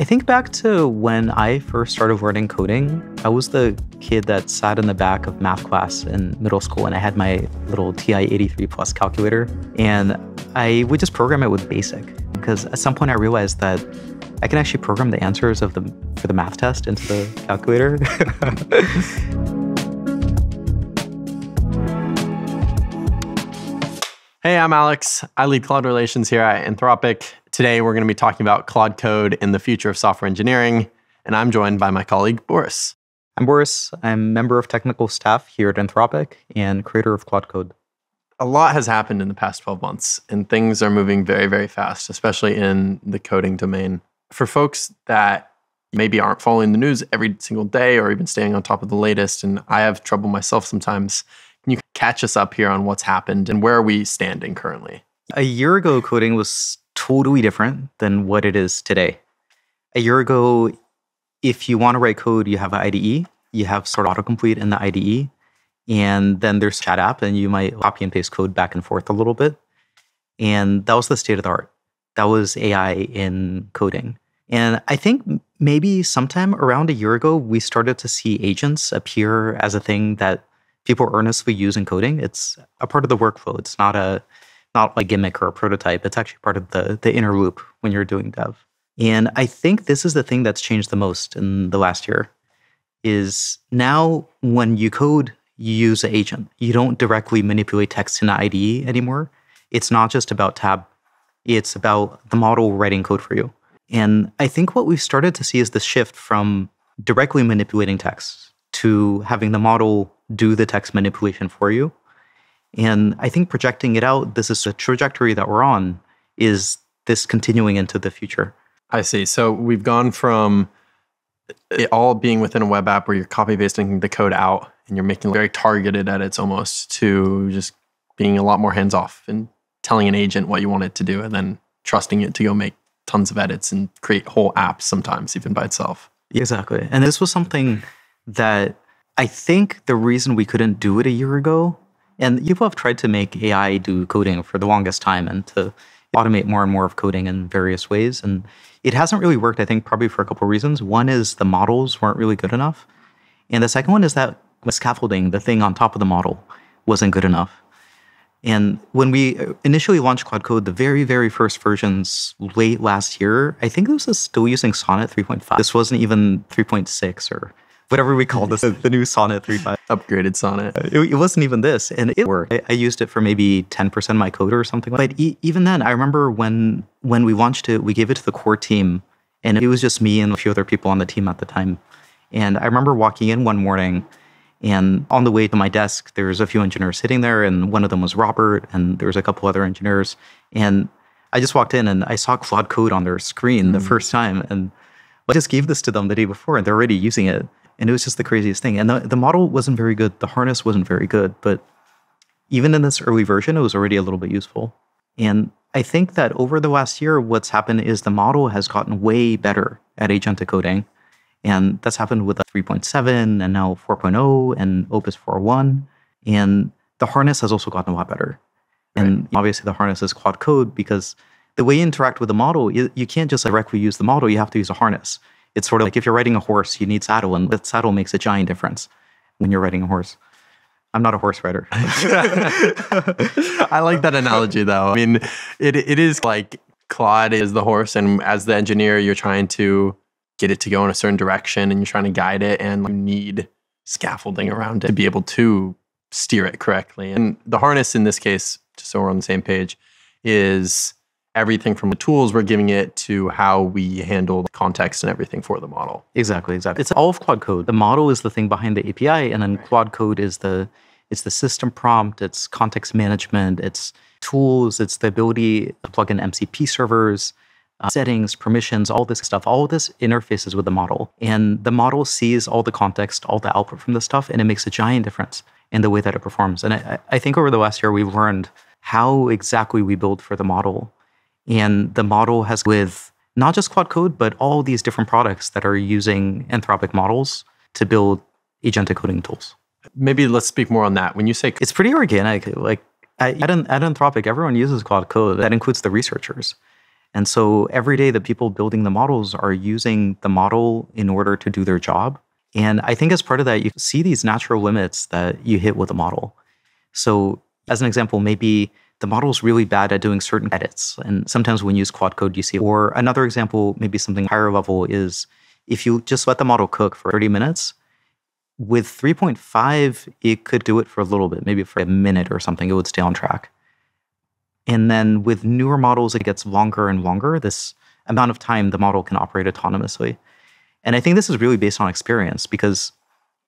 I think back to when I first started learning coding. I was the kid that sat in the back of math class in middle school and I had my little TI 83 plus calculator. And I would just program it with BASIC because at some point I realized that I can actually program the answers of the for the math test into the calculator. hey, I'm Alex. I lead cloud relations here at Anthropic. Today, we're going to be talking about Claude Code and the future of software engineering. And I'm joined by my colleague, Boris. I'm Boris. I'm member of technical staff here at Anthropic and creator of Claude Code. A lot has happened in the past 12 months, and things are moving very, very fast, especially in the coding domain. For folks that maybe aren't following the news every single day or even staying on top of the latest, and I have trouble myself sometimes, can you catch us up here on what's happened and where are we standing currently? A year ago, coding was totally different than what it is today. A year ago, if you want to write code, you have an IDE, you have sort of autocomplete in the IDE, and then there's chat app, and you might copy and paste code back and forth a little bit. And that was the state of the art. That was AI in coding. And I think maybe sometime around a year ago, we started to see agents appear as a thing that people earnestly use in coding. It's a part of the workflow. It's not a not a gimmick or a prototype. It's actually part of the, the inner loop when you're doing dev. And I think this is the thing that's changed the most in the last year is now when you code, you use an agent. You don't directly manipulate text in an IDE anymore. It's not just about tab. It's about the model writing code for you. And I think what we've started to see is the shift from directly manipulating text to having the model do the text manipulation for you and I think projecting it out, this is the trajectory that we're on, is this continuing into the future. I see. So we've gone from it all being within a web app where you're copy pasting the code out and you're making very targeted edits almost to just being a lot more hands off and telling an agent what you want it to do and then trusting it to go make tons of edits and create whole apps sometimes even by itself. Exactly. And this was something that I think the reason we couldn't do it a year ago and people have tried to make AI do coding for the longest time and to automate more and more of coding in various ways. And it hasn't really worked, I think, probably for a couple of reasons. One is the models weren't really good enough. And the second one is that with scaffolding, the thing on top of the model wasn't good enough. And when we uh, initially launched Quad Code, the very, very first versions late last year, I think this was still using Sonnet 3.5. This wasn't even 3.6 or whatever we call this, the new Sonnet 3.5. Upgraded Sonnet. It, it, wasn't even this, and it worked. I, I used it for maybe 10% of my code or something. but e even then, I remember when when we launched it, we gave it to the core team, and it was just me and a few other people on the team at the time. And I remember walking in one morning, and on the way to my desk, there was a few engineers sitting there, and one of them was Robert, and there was a couple other engineers. And I just walked in and I saw Claude Code on their screen mm -hmm. the first time, and I just gave this to them the day before, and they're already using it. And it was just the craziest thing. And the, the model wasn't very good. The harness wasn't very good. But even in this early version, it was already a little bit useful. And I think that over the last year, what's happened is the model has gotten way better at agentic coding. And that's happened with 3.7 and now 4.0 and Opus 4.1. And the harness has also gotten a lot better. Right. And obviously, the harness is quad code because the way you interact with the model, you, you can't just directly use the model, you have to use a harness. It's sort of like if you're riding a horse, you need saddle, and that saddle makes a giant difference when you're riding a horse. I'm not a horse rider. I like that analogy though. I mean, it it is like Claude is the horse, and as the engineer, you're trying to get it to go in a certain direction, and you're trying to guide it, and you need scaffolding around it to be able to steer it correctly. And the harness in this case, just so we're on the same page, is everything from the tools we're giving it to how we handle context and everything for the model. Exactly, exactly. It's all of Quad Code. The model is the thing behind the API, and then right. Quad Code is the it's the system prompt, it's context management, it's tools, it's the ability to plug in MCP servers, uh, settings, permissions, all this stuff. All this interfaces with the model, and the model sees all the context, all the output from the stuff, and it makes a giant difference in the way that it performs. And I, I think over the last year we've learned how exactly we build for the model and the model has with not just Quad Code, but all these different products that are using Anthropic models to build agentic coding tools. Maybe let's speak more on that. When you say it's pretty organic, like at, at Anthropic, everyone uses Quad Code. That includes the researchers. And so every day, the people building the models are using the model in order to do their job. And I think as part of that, you see these natural limits that you hit with a model. So, as an example, maybe the model's really bad at doing certain edits. And sometimes when you use quad code, you see. Or another example, maybe something higher level, is if you just let the model cook for 30 minutes, with 3.5, it could do it for a little bit, maybe for a minute or something, it would stay on track. And then with newer models, it gets longer and longer, this amount of time the model can operate autonomously. And I think this is really based on experience because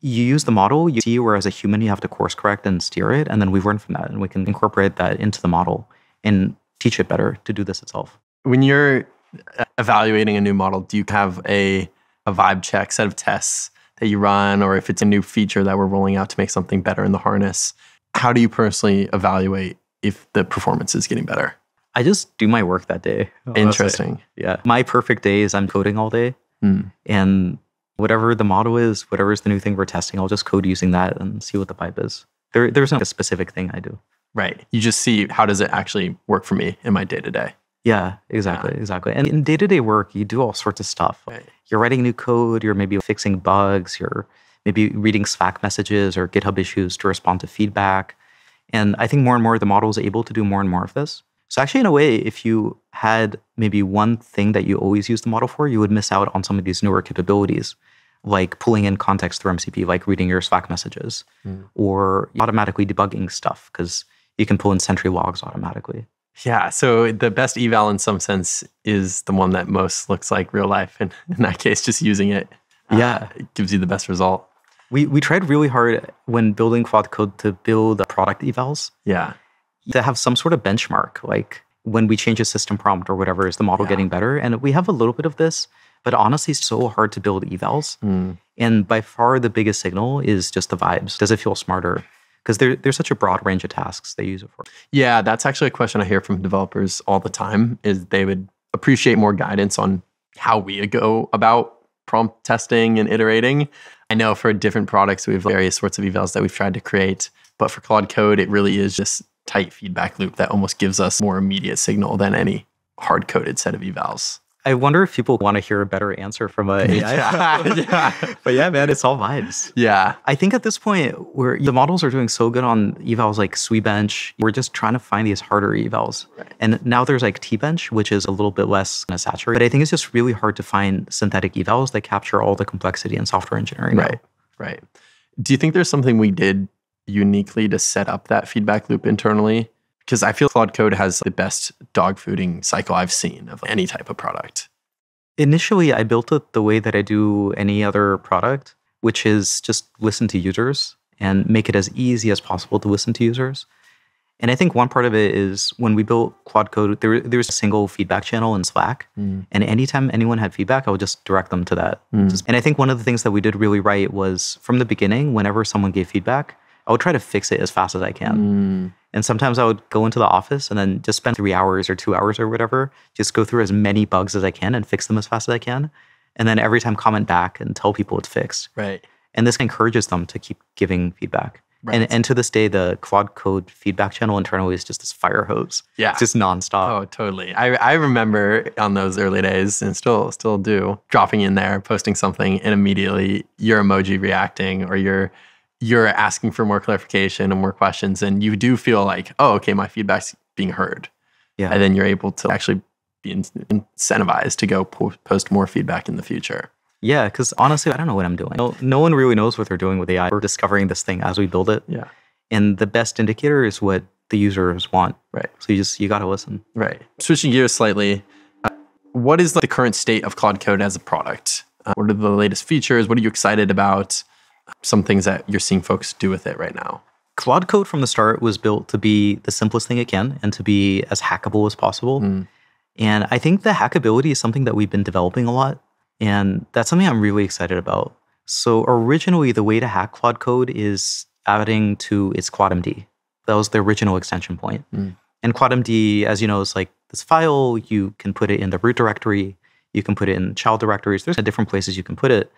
you use the model you see where as a human you have to course correct and steer it and then we've learned from that and we can incorporate that into the model and teach it better to do this itself when you're uh, evaluating a new model do you have a, a vibe check set of tests that you run or if it's a new feature that we're rolling out to make something better in the harness how do you personally evaluate if the performance is getting better i just do my work that day oh, interesting yeah my perfect day is i'm coding all day mm. and whatever the model is, whatever is the new thing we're testing, I'll just code using that and see what the pipe is. There, there's not a specific thing I do. Right. You just see how does it actually work for me in my day to day. Yeah, exactly, yeah. exactly. And in day to day work, you do all sorts of stuff. Right. You're writing new code. You're maybe fixing bugs. You're maybe reading Slack messages or GitHub issues to respond to feedback. And I think more and more the model is able to do more and more of this. So actually, in a way, if you had maybe one thing that you always use the model for, you would miss out on some of these newer capabilities, like pulling in context through MCP, like reading your Slack messages, mm. or automatically debugging stuff because you can pull in Sentry logs automatically. Yeah, so the best eval in some sense is the one that most looks like real life, and in that case, just using it, uh, yeah, uh, gives you the best result. We we tried really hard when building Quad Code to build product evals. Yeah, to have some sort of benchmark, like when we change a system prompt or whatever, is the model yeah. getting better? And we have a little bit of this, but honestly, it's so hard to build evals. Mm. And by far, the biggest signal is just the vibes. Does it feel smarter? Because there, there's such a broad range of tasks they use it for. Yeah, that's actually a question I hear from developers all the time. Is they would appreciate more guidance on how we go about prompt testing and iterating. I know for different products, we have various sorts of evals that we've tried to create, but for Claude Code, it really is just tight feedback loop that almost gives us more immediate signal than any hard coded set of evals. I wonder if people want to hear a better answer from a AI. yeah. but yeah, man, it's all vibes. Yeah. I think at this point where the models are doing so good on evals like Sweebench, we're just trying to find these harder evals. Right. And now there's like T Bench, which is a little bit less kind of saturated. But I think it's just really hard to find synthetic evals that capture all the complexity in software engineering. Right. Now. Right. Do you think there's something we did uniquely to set up that feedback loop internally? Because I feel Cloud Code has the best dog fooding cycle I've seen of any type of product. Initially, I built it the way that I do any other product, which is just listen to users and make it as easy as possible to listen to users. And I think one part of it is when we built Quad Code, there, there was a single feedback channel in Slack. Mm. And anytime anyone had feedback, I would just direct them to that. Mm. and I think one of the things that we did really right was from the beginning, whenever someone gave feedback, I would try to fix it as fast as I can. Mm. And sometimes I would go into the office and then just spend three hours or two hours or whatever, just go through as many bugs as I can and fix them as fast as I can. And then every time comment back and tell people it's fixed. Right. And this encourages them to keep giving feedback. Right. And, and to this day, the quad code feedback channel internally is just this fire hose. Yeah. It's just nonstop. Oh, totally. I, I remember on those early days and still still do dropping in there, posting something, and immediately your emoji reacting or your you're asking for more clarification and more questions and you do feel like oh okay my feedback's being heard yeah and then you're able to actually be incentivized to go post more feedback in the future yeah because honestly i don't know what i'm doing no, no one really knows what they're doing with ai we're discovering this thing as we build it yeah and the best indicator is what the users want right so you just you got to listen right switching gears slightly uh, what is the current state of cloud code as a product uh, what are the latest features what are you excited about some things that you're seeing folks do with it right now? Quad code from the start was built to be the simplest thing it can and to be as hackable as possible. Mm. And I think the hackability is something that we've been developing a lot. And that's something I'm really excited about. So originally, the way to hack quad code is adding to its QuadMD. That was the original extension point. Mm. And QuadMD, as you know, is like this file. You can put it in the root directory. You can put it in child directories. There's different places you can put it.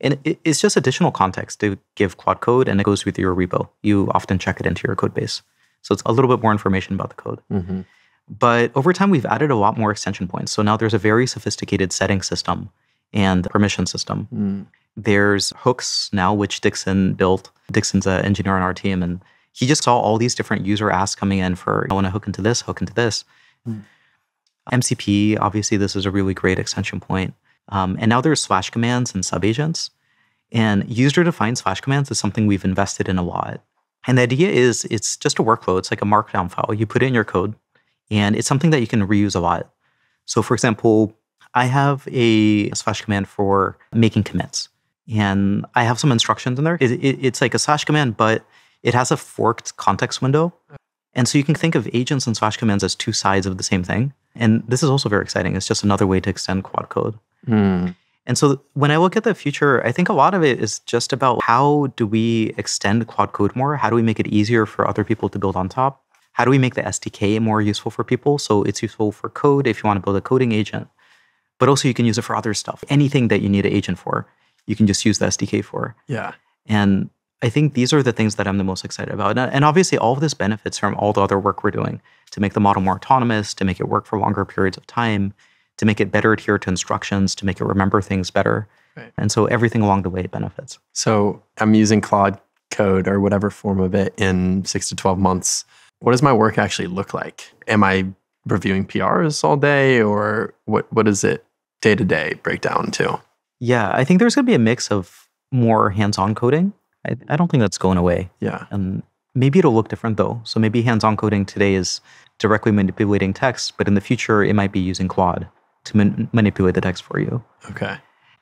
And it's just additional context to give quad code, and it goes with your repo. You often check it into your code base. So it's a little bit more information about the code. Mm-hmm. But over time, we've added a lot more extension points. So now there's a very sophisticated setting system and permission system. Mm. There's hooks now, which Dixon built. Dixon's an engineer on our team, and he just saw all these different user asks coming in for, I want to hook into this, hook into this. Mm. MCP, obviously, this is a really great extension point. Um, and now there's slash commands and subagents. And user-defined slash commands is something we've invested in a lot. And the idea is it's just a workflow. It's like a markdown file. You put it in your code, and it's something that you can reuse a lot. So for example, I have a slash command for making commits. And I have some instructions in there. It, it, it's like a slash command, but it has a forked context window. And so you can think of agents and slash commands as two sides of the same thing. And this is also very exciting. It's just another way to extend quad code. Mm. And so when I look at the future, I think a lot of it is just about how do we extend Quad Code more? How do we make it easier for other people to build on top? How do we make the SDK more useful for people? So it's useful for code if you want to build a coding agent, but also you can use it for other stuff. Anything that you need an agent for, you can just use the SDK for. Yeah. And I think these are the things that I'm the most excited about. And obviously, all of this benefits from all the other work we're doing to make the model more autonomous, to make it work for longer periods of time, to make it better adhere to instructions, to make it remember things better. Right. And so everything along the way benefits. So I'm using Claude Code or whatever form of it in six to 12 months. What does my work actually look like? Am I reviewing PRs all day or what, what does it day to day break down to? Yeah, I think there's going to be a mix of more hands on coding. I, I don't think that's going away. Yeah. And um, maybe it'll look different though. So maybe hands on coding today is directly manipulating text, but in the future, it might be using Claude to man- manipulate the text for you. Okay.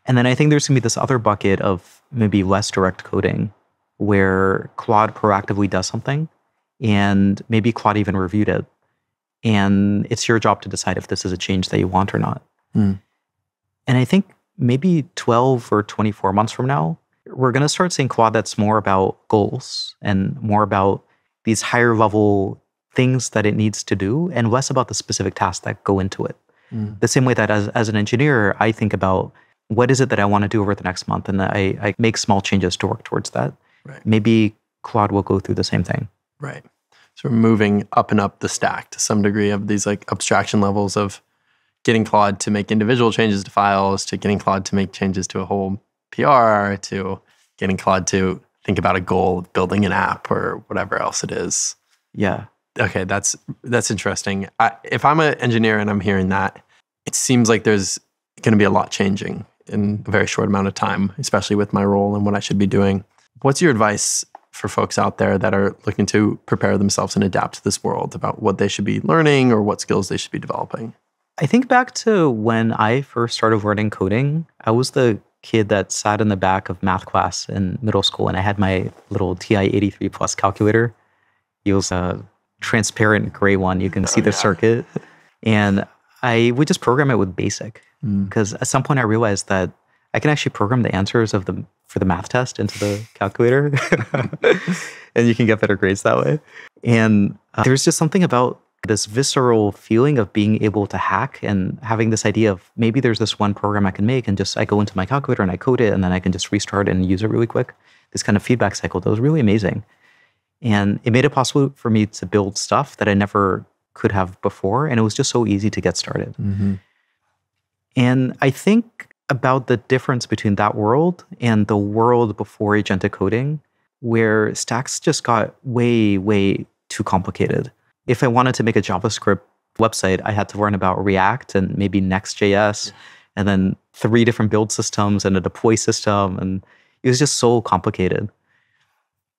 And then I think there's going to be this other bucket of maybe less direct coding where Claude proactively does something and maybe Claude even reviewed it. And it's your job to decide if this is a change that you want or not. Mm. And I think maybe 12 or 24 months from now, we're going to start seeing Claude that's more about goals and more about these higher level things that it needs to do and less about the specific tasks that go into it. Mm. The same way that as, as an engineer, I think about what is it that I want to do over the next month? And I, I make small changes to work towards that. Right. Maybe Claude will go through the same thing. Right. So we're moving up and up the stack to some degree of these like abstraction levels of getting Claude to make individual changes to files, to getting Claude to make changes to a whole PR, to getting Claude to think about a goal of building an app or whatever else it is. Yeah okay, that's that's interesting. I, if I'm an engineer and I'm hearing that, it seems like there's going to be a lot changing in a very short amount of time, especially with my role and what I should be doing. What's your advice for folks out there that are looking to prepare themselves and adapt to this world about what they should be learning or what skills they should be developing? I think back to when I first started learning coding. I was the kid that sat in the back of math class in middle school and I had my little TI 83 plus calculator. It was a transparent gray one. You can oh, see the yeah. circuit. And I would just program it with BASIC because mm. at some point I realized that I can actually program the answers of the for the math test into the calculator, and you can get better grades that way. And uh, there's just something about this visceral feeling of being able to hack and having this idea of maybe there's this one program I can make and just I go into my calculator and I code it and then I can just restart and use it really quick. This kind of feedback cycle that was really amazing. And it made it possible for me to build stuff that I never could have before. And it was just so easy to get started. Mm-hmm. And I think about the difference between that world and the world before agentic coding, where stacks just got way, way too complicated. If I wanted to make a JavaScript website, I had to learn about React and maybe Next.js, and then three different build systems and a deploy system. And it was just so complicated.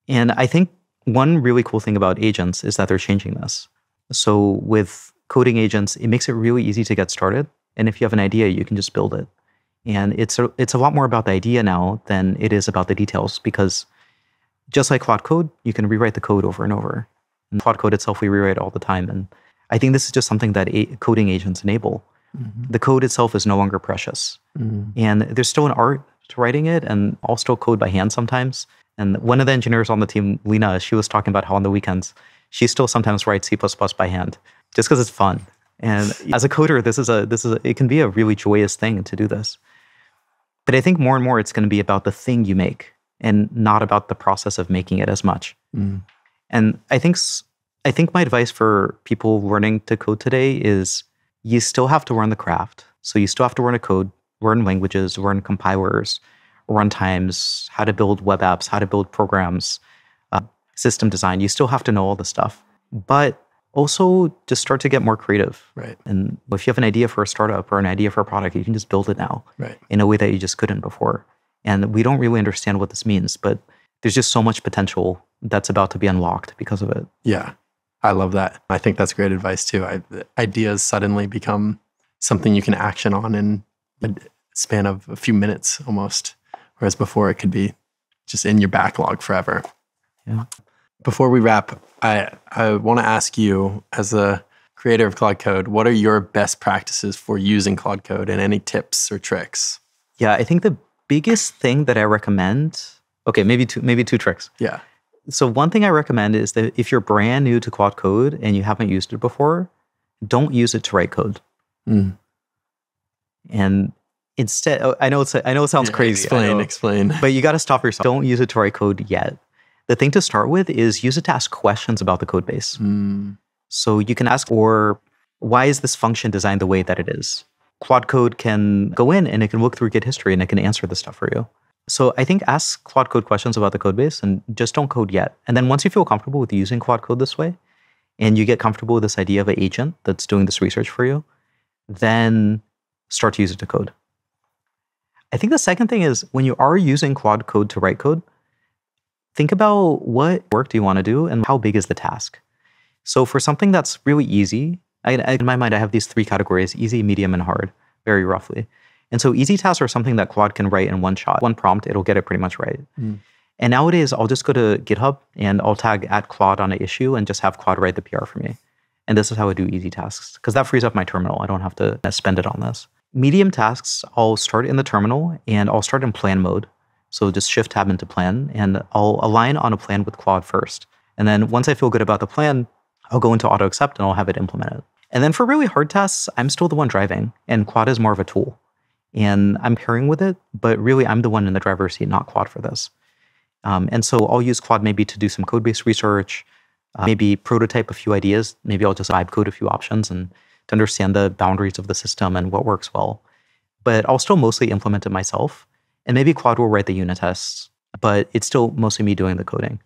And I think one really cool thing about agents is that they're changing this. So with coding agents, it makes it really easy to get started. And if you have an idea, you can just build it. And it's a, it's a lot more about the idea now than it is about the details because just like Cloud Code, you can rewrite the code over and over. And Cloud Code itself, we rewrite all the time. And I think this is just something that a- coding agents enable. Mm-hmm. The code itself is no longer precious. Mm-hmm. And there's still an art to writing it, and I'll still code by hand sometimes. And one of the engineers on the team, Lena, she was talking about how on the weekends she still sometimes writes C by hand just because it's fun. And as a coder, this is a this is a, it can be a really joyous thing to do this. But I think more and more it's going to be about the thing you make and not about the process of making it as much. Mm. And I think I think my advice for people learning to code today is you still have to learn the craft. So you still have to learn a code, learn languages, learn compilers, runtimes, how to build web apps, how to build programs, uh, system design. You still have to know all the stuff, but also just start to get more creative. Right. And if you have an idea for a startup or an idea for a product, you can just build it now right. in a way that you just couldn't before. And we don't really understand what this means, but there's just so much potential that's about to be unlocked because of it. Yeah. I love that. I think that's great advice too. I, ideas suddenly become something you can action on in a span of a few minutes almost. Whereas before, it could be just in your backlog forever. Yeah. Before we wrap, I, I want to ask you, as a creator of Cloud Code, what are your best practices for using Cloud Code and any tips or tricks? Yeah, I think the biggest thing that I recommend, okay, maybe two, maybe two tricks. Yeah. So one thing I recommend is that if you're brand new to Cloud Code and you haven't used it before, don't use it to write code. Mm. And instead oh, i know it's i know it sounds crazy explain explain but you got to stop yourself don't use to tori code yet the thing to start with is use it to ask questions about the code base mm. so you can ask or why is this function designed the way that it is quad code can go in and it can look through git history and it can answer the stuff for you so i think ask quad code questions about the code base and just don't code yet and then once you feel comfortable with using quad code this way and you get comfortable with this idea of an agent that's doing this research for you then start to use it to code I think the second thing is when you are using quad code to write code, think about what work do you want to do and how big is the task. So for something that's really easy, I, in my mind, I have these three categories, easy, medium, and hard, very roughly. And so easy tasks are something that Quad can write in one shot, one prompt, it'll get it pretty much right. Mm. And nowadays, I'll just go to GitHub and I'll tag at Quad on an issue and just have Quad write the PR for me. And this is how I do easy tasks because that frees up my terminal. I don't have to spend it on this. Medium tasks, I'll start in the terminal and I'll start in plan mode. So just shift tab into plan and I'll align on a plan with Quad first. And then once I feel good about the plan, I'll go into auto accept and I'll have it implemented. And then for really hard tasks, I'm still the one driving and Quad is more of a tool. And I'm pairing with it, but really I'm the one in the driver's seat, not Quad for this. Um, and so I'll use Quad maybe to do some code base research, uh, maybe prototype a few ideas. Maybe I'll just vibe code a few options and to understand the boundaries of the system and what works well. But I'll still mostly implement it myself. And maybe Quad will write the unit tests, but it's still mostly me doing the coding.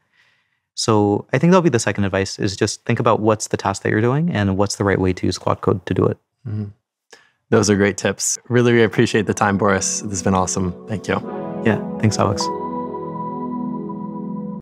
So I think that'll be the second advice is just think about what's the task that you're doing and what's the right way to use Quad Code to do it. Mm-hmm. Those are great tips. Really, really appreciate the time, Boris. This has been awesome. Thank you. Yeah. Thanks, Alex.